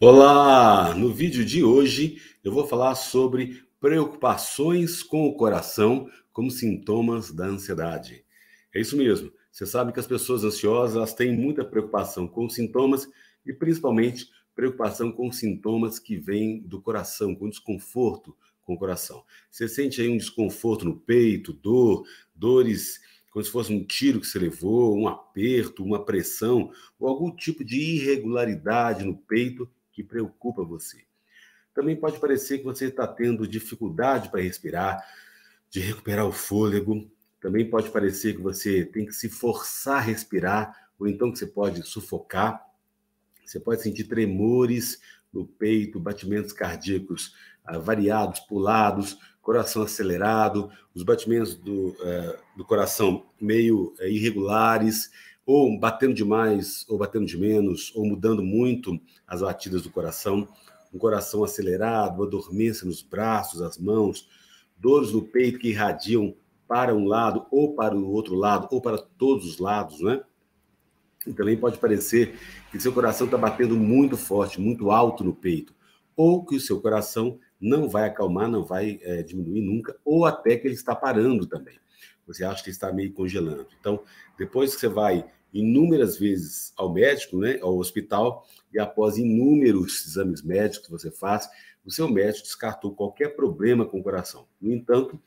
Olá! No vídeo de hoje eu vou falar sobre preocupações com o coração como sintomas da ansiedade. É isso mesmo. Você sabe que as pessoas ansiosas têm muita preocupação com sintomas e principalmente preocupação com sintomas que vêm do coração, com desconforto com o coração. Você sente aí um desconforto no peito, dor, dores como se fosse um tiro que você levou, um aperto, uma pressão ou algum tipo de irregularidade no peito que preocupa você. Também pode parecer que você está tendo dificuldade para respirar, de recuperar o fôlego. Também pode parecer que você tem que se forçar a respirar, ou então que você pode sufocar. Você pode sentir tremores no peito, batimentos cardíacos ah, variados, pulados, coração acelerado, os batimentos do, eh, do coração meio eh, irregulares, ou batendo demais, ou batendo de menos, ou mudando muito as batidas do coração, um coração acelerado, uma dormência nos braços, as mãos, dores no peito que irradiam para um lado ou para o outro lado, ou para todos os lados, né? E também pode parecer que seu coração está batendo muito forte, muito alto no peito, ou que o seu coração não vai acalmar, não vai é, diminuir nunca, ou até que ele está parando também você acha que está meio congelando. Então, depois que você vai inúmeras vezes ao médico, né, ao hospital, e após inúmeros exames médicos que você faz, o seu médico descartou qualquer problema com o coração. No entanto,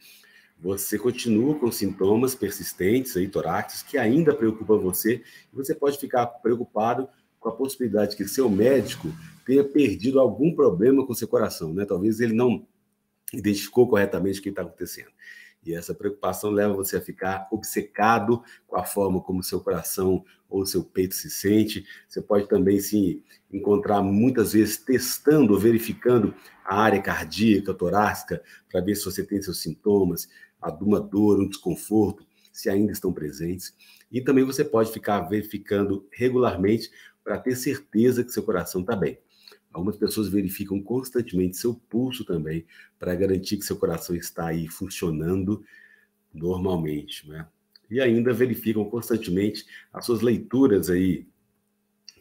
você continua com sintomas persistentes aí, torácicos, que ainda preocupam você, e você pode ficar preocupado com a possibilidade que seu médico tenha perdido algum problema com seu coração, né? Talvez ele não identificou corretamente o que está acontecendo. E essa preocupação leva você a ficar obcecado com a forma como seu coração ou seu peito se sente. Você pode também se encontrar muitas vezes testando, verificando a área cardíaca, torácica, para ver se você tem seus sintomas, alguma dor, um desconforto, se ainda estão presentes. E também você pode ficar verificando regularmente para ter certeza que seu coração está bem. Algumas pessoas verificam constantemente seu pulso também, para garantir que seu coração está aí funcionando normalmente, né? E ainda verificam constantemente as suas leituras aí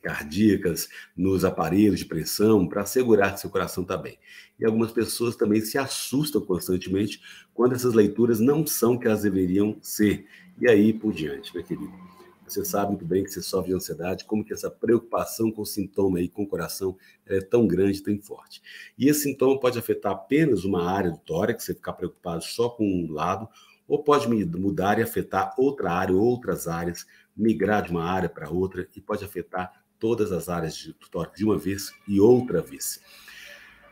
cardíacas, nos aparelhos de pressão, para assegurar que seu coração está bem. E algumas pessoas também se assustam constantemente quando essas leituras não são o que elas deveriam ser. E aí por diante, né, querido? Você sabe muito bem que você sofre de ansiedade, como que essa preocupação com o sintoma aí, com o coração, é tão grande, tão forte. E esse sintoma pode afetar apenas uma área do tórax, você ficar preocupado só com um lado, ou pode mudar e afetar outra área, outras áreas, migrar de uma área para outra e pode afetar todas as áreas do tórax de uma vez e outra vez.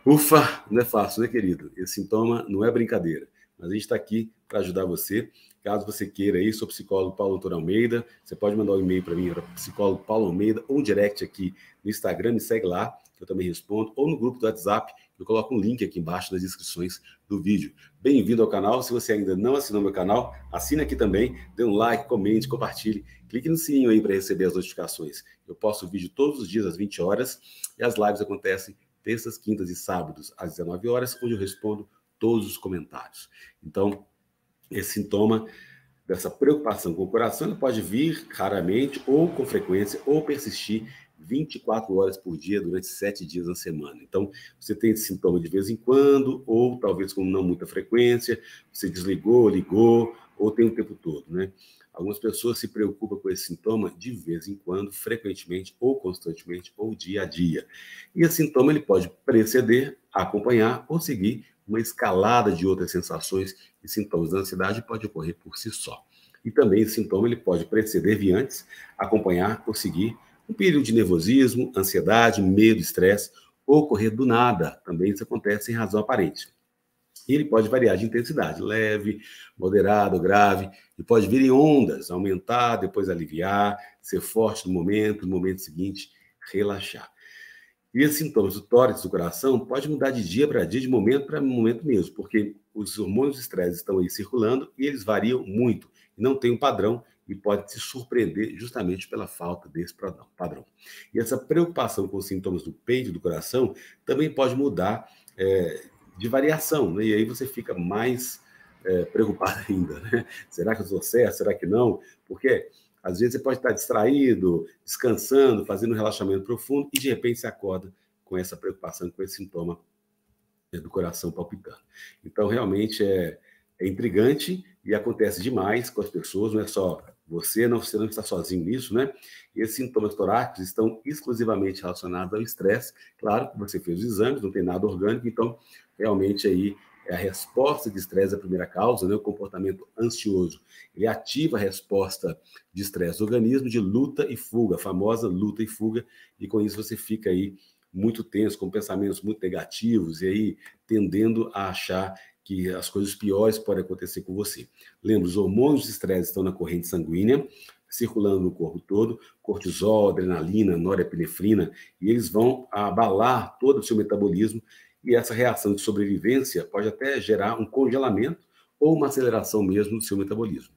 Ufa, não é fácil, né, querido? Esse sintoma não é brincadeira, mas a gente está aqui para ajudar você Caso você queira aí, sou psicólogo Paulo Doutor Almeida. Você pode mandar um e-mail para mim, psicólogo Paulo Almeida, ou um direct aqui no Instagram, me segue lá, que eu também respondo, ou no grupo do WhatsApp, eu coloco um link aqui embaixo das inscrições do vídeo. Bem-vindo ao canal. Se você ainda não assinou meu canal, assina aqui também, dê um like, comente, compartilhe, clique no sininho aí para receber as notificações. Eu posto vídeo todos os dias às 20 horas e as lives acontecem terças, quintas e sábados às 19 horas, onde eu respondo todos os comentários. Então, esse sintoma dessa preocupação com o coração pode vir raramente ou com frequência ou persistir 24 horas por dia durante sete dias na semana. Então, você tem esse sintoma de vez em quando, ou talvez com não muita frequência, você desligou, ligou, ou tem o tempo todo, né? Algumas pessoas se preocupam com esse sintoma de vez em quando, frequentemente, ou constantemente, ou dia a dia. E esse sintoma ele pode preceder, acompanhar ou seguir uma escalada de outras sensações e sintomas da ansiedade pode ocorrer por si só. E também esse sintoma ele pode preceder viantes, acompanhar ou seguir um período de nervosismo, ansiedade, medo, estresse, ou ocorrer do nada. Também isso acontece sem razão aparente. E ele pode variar de intensidade, leve, moderado, grave, e pode vir em ondas, aumentar, depois aliviar, ser forte no momento, no momento seguinte, relaxar. E esses sintomas do tórax, do coração, pode mudar de dia para dia, de momento para momento mesmo, porque os hormônios do estresse estão aí circulando e eles variam muito, não tem um padrão e pode se surpreender justamente pela falta desse padrão. E essa preocupação com os sintomas do peito do coração também pode mudar é, de variação, né? e aí você fica mais é, preocupado ainda. Né? Será que eu sou certo? Será que não? Porque às vezes você pode estar distraído, descansando, fazendo um relaxamento profundo e de repente você acorda com essa preocupação, com esse sintoma do coração palpitando. Então, realmente é, é intrigante e acontece demais com as pessoas, não é só você, não, você não está sozinho nisso, né? E esses sintomas torácicos estão exclusivamente relacionados ao estresse. Claro que você fez os exames, não tem nada orgânico, então realmente aí é a resposta de estresse a primeira causa, né? o comportamento ansioso. Ele ativa a resposta de estresse do organismo de luta e fuga, a famosa luta e fuga, e com isso você fica aí muito tenso, com pensamentos muito negativos, e aí tendendo a achar que as coisas piores podem acontecer com você. Lembra, os hormônios de estresse estão na corrente sanguínea, circulando no corpo todo, cortisol, adrenalina, norepinefrina, e eles vão abalar todo o seu metabolismo e essa reação de sobrevivência pode até gerar um congelamento ou uma aceleração mesmo do seu metabolismo.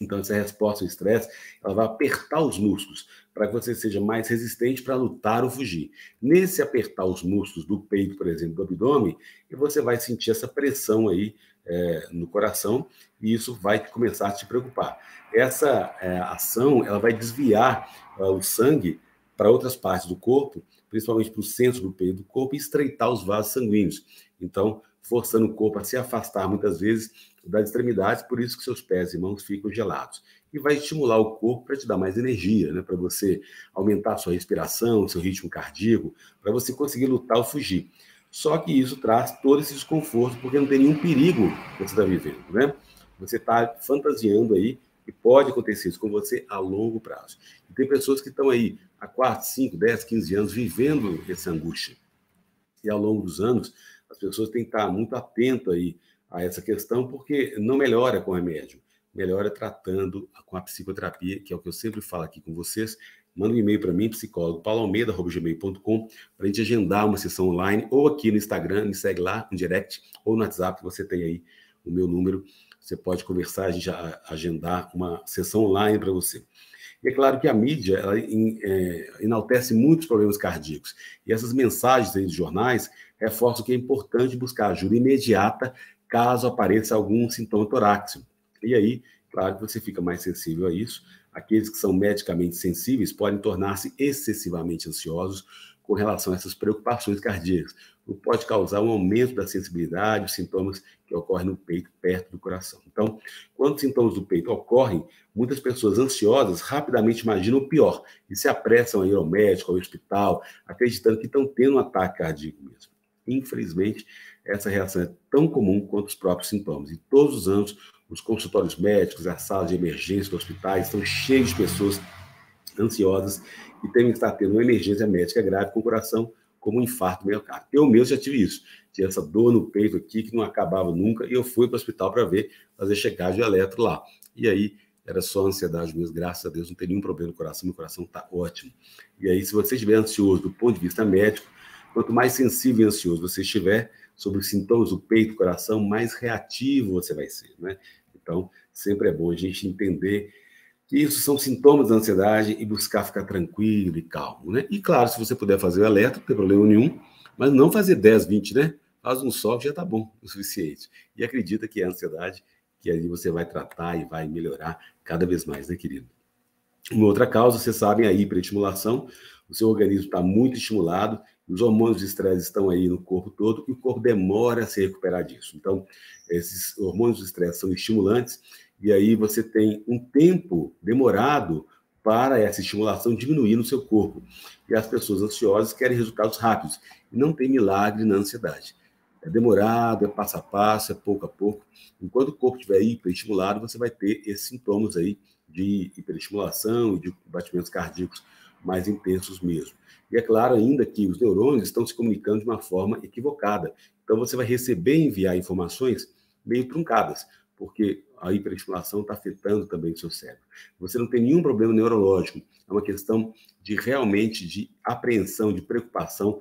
Então, essa resposta ao estresse, ela vai apertar os músculos para que você seja mais resistente para lutar ou fugir. Nesse apertar os músculos do peito, por exemplo, do abdômen, e você vai sentir essa pressão aí é, no coração e isso vai começar a te preocupar. Essa é, ação, ela vai desviar é, o sangue para outras partes do corpo principalmente para o centro do peito do corpo, e estreitar os vasos sanguíneos. Então, forçando o corpo a se afastar muitas vezes das extremidades, por isso que seus pés e mãos ficam gelados. E vai estimular o corpo para te dar mais energia, né? para você aumentar a sua respiração, seu ritmo cardíaco, para você conseguir lutar ou fugir. Só que isso traz todo esse desconforto, porque não tem nenhum perigo que você está vivendo, né? Você está fantasiando aí que pode acontecer isso com você a longo prazo. E tem pessoas que estão aí há 4, 5, 10, 15 anos vivendo essa angústia. E ao longo dos anos, as pessoas têm que estar muito atentas aí a essa questão, porque não melhora com remédio, melhora tratando com a psicoterapia, que é o que eu sempre falo aqui com vocês. Manda um e-mail para mim, psicólogo paulalmeida.gmail.com, para a gente agendar uma sessão online, ou aqui no Instagram, me segue lá, no direct, ou no WhatsApp, você tem aí o meu número você pode conversar, a gente agendar uma sessão online para você. E é claro que a mídia ela é, enaltece muitos problemas cardíacos. E essas mensagens aí dos jornais reforçam que é importante buscar ajuda imediata caso apareça algum sintoma torácico. E aí, claro que você fica mais sensível a isso. Aqueles que são medicamente sensíveis podem tornar-se excessivamente ansiosos com relação a essas preocupações cardíacas, pode causar um aumento da sensibilidade, os sintomas que ocorrem no peito, perto do coração. Então, quando os sintomas do peito ocorrem, muitas pessoas ansiosas rapidamente imaginam o pior e se apressam a ir ao médico, ao hospital, acreditando que estão tendo um ataque cardíaco mesmo. Infelizmente, essa reação é tão comum quanto os próprios sintomas. E todos os anos, os consultórios médicos, as salas de emergência dos hospitais estão cheios de pessoas ansiosas e que estar tendo uma emergência médica grave com o coração como um infarto miocárdio. Eu mesmo já tive isso. Tinha essa dor no peito aqui que não acabava nunca, e eu fui para o hospital para ver, fazer checagem eletro lá. E aí era só ansiedade mesmo, graças a Deus não tem nenhum problema no coração, meu coração está ótimo. E aí, se você estiver ansioso do ponto de vista médico, quanto mais sensível e ansioso você estiver sobre os sintomas do peito, do coração, mais reativo você vai ser, né? Então, sempre é bom a gente entender isso são sintomas da ansiedade e buscar ficar tranquilo e calmo, né? E claro, se você puder fazer o alerta, não tem problema nenhum, mas não fazer 10, 20, né? Faz um só que já tá bom, o suficiente. E acredita que é a ansiedade que aí você vai tratar e vai melhorar cada vez mais, né, querido? Uma outra causa, vocês sabem, a hiperestimulação, o seu organismo está muito estimulado, os hormônios de estresse estão aí no corpo todo e o corpo demora a se recuperar disso. Então, esses hormônios de estresse são estimulantes e aí você tem um tempo demorado para essa estimulação diminuir no seu corpo. E as pessoas ansiosas querem resultados rápidos. E não tem milagre na ansiedade. É demorado, é passo a passo, é pouco a pouco. Enquanto o corpo estiver hiperestimulado, você vai ter esses sintomas aí de hiperestimulação, de batimentos cardíacos mais intensos mesmo. E é claro ainda que os neurônios estão se comunicando de uma forma equivocada. Então você vai receber e enviar informações meio truncadas, porque a hiperestimulação está afetando também o seu cérebro. Você não tem nenhum problema neurológico, é uma questão de realmente de apreensão, de preocupação,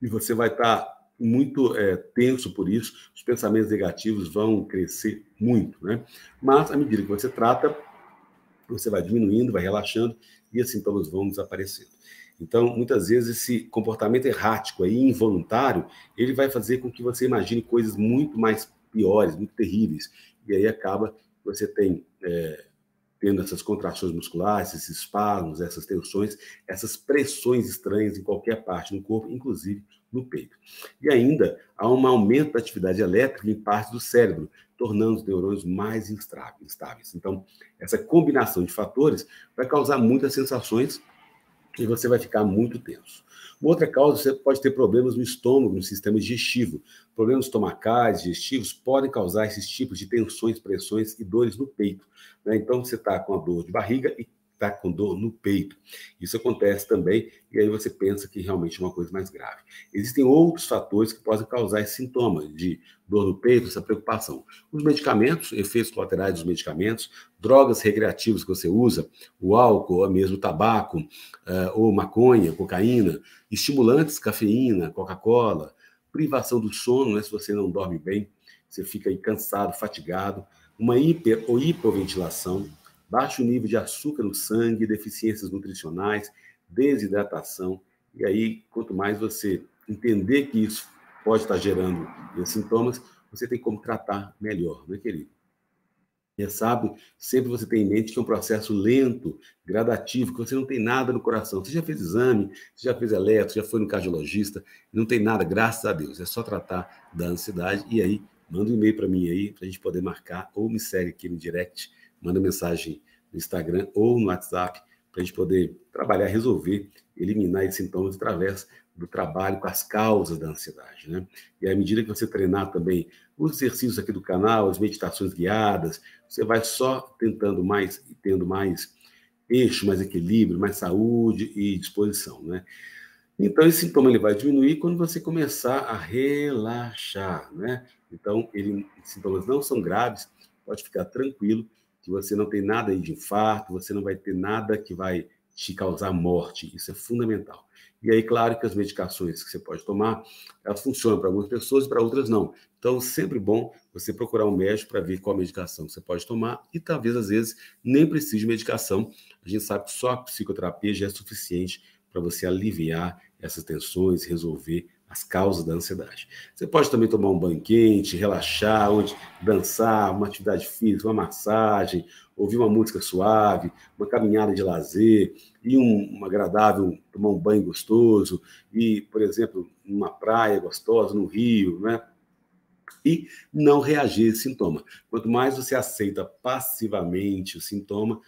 e você vai estar tá muito é, tenso por isso, os pensamentos negativos vão crescer muito, né? Mas à medida que você trata, você vai diminuindo, vai relaxando e assim pelos vão desaparecendo. Então, muitas vezes, esse comportamento errático e involuntário, ele vai fazer com que você imagine coisas muito mais piores, muito terríveis. E aí acaba você tem é, tendo essas contrações musculares, esses espasmos, essas tensões, essas pressões estranhas em qualquer parte do corpo, inclusive no peito. E ainda há um aumento da atividade elétrica em partes do cérebro, tornando os neurônios mais instáveis. Então, essa combinação de fatores vai causar muitas sensações e você vai ficar muito tenso. Uma outra causa, você pode ter problemas no estômago, no sistema digestivo. Problemas estomacais, digestivos, podem causar esses tipos de tensões, pressões e dores no peito. Né? Então, você está com a dor de barriga e está com dor no peito. Isso acontece também, e aí você pensa que realmente é uma coisa mais grave. Existem outros fatores que podem causar esse sintoma de dor no peito, essa preocupação. Os medicamentos, efeitos colaterais dos medicamentos, drogas recreativas que você usa, o álcool, ou mesmo o tabaco, eh, ou maconha, cocaína, estimulantes, cafeína, Coca-Cola, privação do sono, né, se você não dorme bem, você fica aí cansado, fatigado, uma hiper ou hipoventilação, baixo nível de açúcar no sangue, deficiências nutricionais, desidratação. E aí, quanto mais você entender que isso pode estar gerando sintomas, você tem como tratar melhor, né, querido? E é sabe, sempre você tem em mente que é um processo lento, gradativo, que você não tem nada no coração. Você já fez exame, você já fez eletro, já foi no cardiologista, não tem nada, graças a Deus. É só tratar da ansiedade. E aí, manda um e-mail para mim aí, para a gente poder marcar, ou me segue aqui no direct, manda mensagem no Instagram ou no WhatsApp para a gente poder trabalhar, resolver, eliminar esses sintomas através do trabalho com as causas da ansiedade, né? E à medida que você treinar também os exercícios aqui do canal, as meditações guiadas, você vai só tentando mais e tendo mais eixo, mais equilíbrio, mais saúde e disposição, né? Então esse sintoma ele vai diminuir quando você começar a relaxar, né? Então esses os sintomas não são graves, pode ficar tranquilo que você não tem nada aí de infarto, você não vai ter nada que vai te causar morte. Isso é fundamental. E aí, claro que as medicações que você pode tomar, elas funcionam para algumas pessoas e para outras não. Então, sempre bom você procurar um médico para ver qual medicação você pode tomar e talvez, às vezes, nem precise de medicação. A gente sabe que só a psicoterapia já é suficiente para você aliviar essas tensões, resolver as causas da ansiedade. Você pode também tomar um banho quente, relaxar, onde dançar, uma atividade física, uma massagem, ouvir uma música suave, uma caminhada de lazer, e um, um agradável, tomar um banho gostoso, e, por exemplo, numa praia gostosa, no rio, né? E não reagir a esse sintoma. Quanto mais você aceita passivamente o sintoma,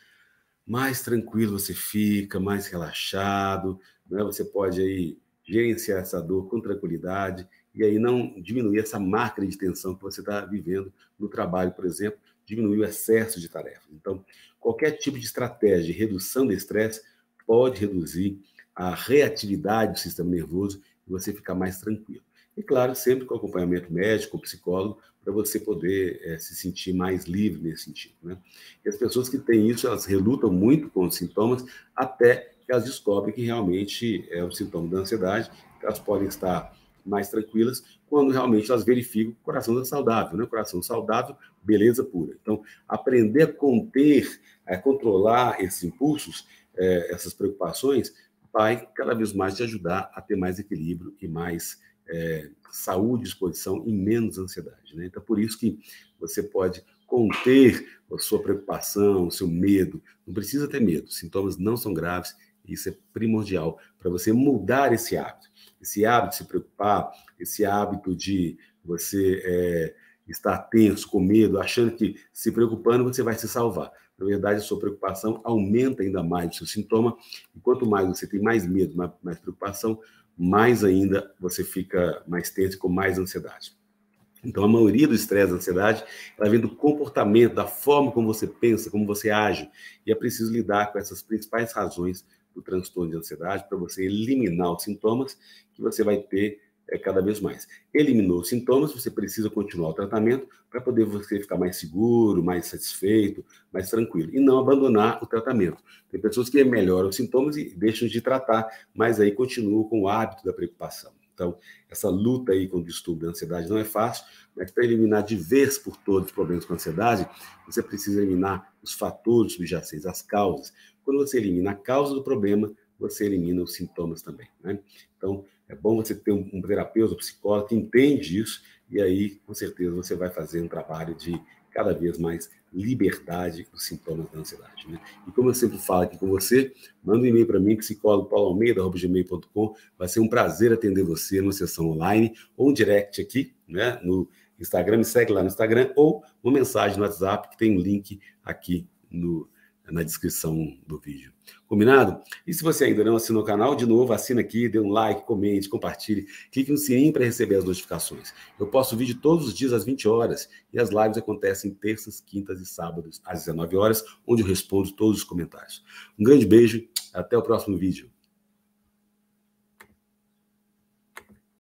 mais tranquilo você fica, mais relaxado, né? Você pode aí gerenciar essa dor com tranquilidade e aí não diminuir essa marca de tensão que você está vivendo no trabalho, por exemplo, diminuir o excesso de tarefas. Então, qualquer tipo de estratégia de redução do estresse pode reduzir a reatividade do sistema nervoso e você ficar mais tranquilo. E claro, sempre com acompanhamento médico, psicólogo, para você poder é, se sentir mais livre nesse sentido. Né? E as pessoas que têm isso, elas relutam muito com os sintomas até elas descobrem que realmente é um sintoma da ansiedade, elas podem estar mais tranquilas quando realmente elas verificam que o coração é saudável, né? Coração saudável, beleza pura. Então, aprender a conter, a controlar esses impulsos, é, essas preocupações, vai cada vez mais te ajudar a ter mais equilíbrio e mais é, saúde, disposição e menos ansiedade, né? Então, por isso que você pode conter a sua preocupação, o seu medo. Não precisa ter medo. sintomas não são graves isso é primordial para você mudar esse hábito. Esse hábito de se preocupar, esse hábito de você é, estar tenso, com medo, achando que se preocupando você vai se salvar. Na verdade, a sua preocupação aumenta ainda mais o seu sintoma. E quanto mais você tem mais medo, mais, mais preocupação, mais ainda você fica mais tenso, com mais ansiedade. Então, a maioria do estresse, da ansiedade, ela vem do comportamento, da forma como você pensa, como você age. E é preciso lidar com essas principais razões do transtorno de ansiedade para você eliminar os sintomas que você vai ter é, cada vez mais. Eliminou os sintomas, você precisa continuar o tratamento para poder você ficar mais seguro, mais satisfeito, mais tranquilo. E não abandonar o tratamento. Tem pessoas que melhoram os sintomas e deixam de tratar, mas aí continuam com o hábito da preocupação. Então, essa luta aí com o distúrbio da ansiedade não é fácil, mas para eliminar de vez por todos os problemas com a ansiedade, você precisa eliminar os fatores subjacentes, as causas. Quando você elimina a causa do problema, você elimina os sintomas também, né? Então, é bom você ter um, um terapeuta, um psicólogo que entende isso, e aí, com certeza, você vai fazer um trabalho de cada vez mais liberdade dos sintomas da ansiedade. Né? E como eu sempre falo aqui com você, manda um e-mail para mim, psicólogo Vai ser um prazer atender você numa sessão online ou um direct aqui né, no Instagram. Me segue lá no Instagram ou uma mensagem no WhatsApp que tem um link aqui no na descrição do vídeo. Combinado? E se você ainda não assinou o canal, de novo, assina aqui, dê um like, comente, compartilhe, clique no sininho para receber as notificações. Eu posto vídeo todos os dias às 20 horas e as lives acontecem terças, quintas e sábados às 19 horas, onde eu respondo todos os comentários. Um grande beijo, até o próximo vídeo.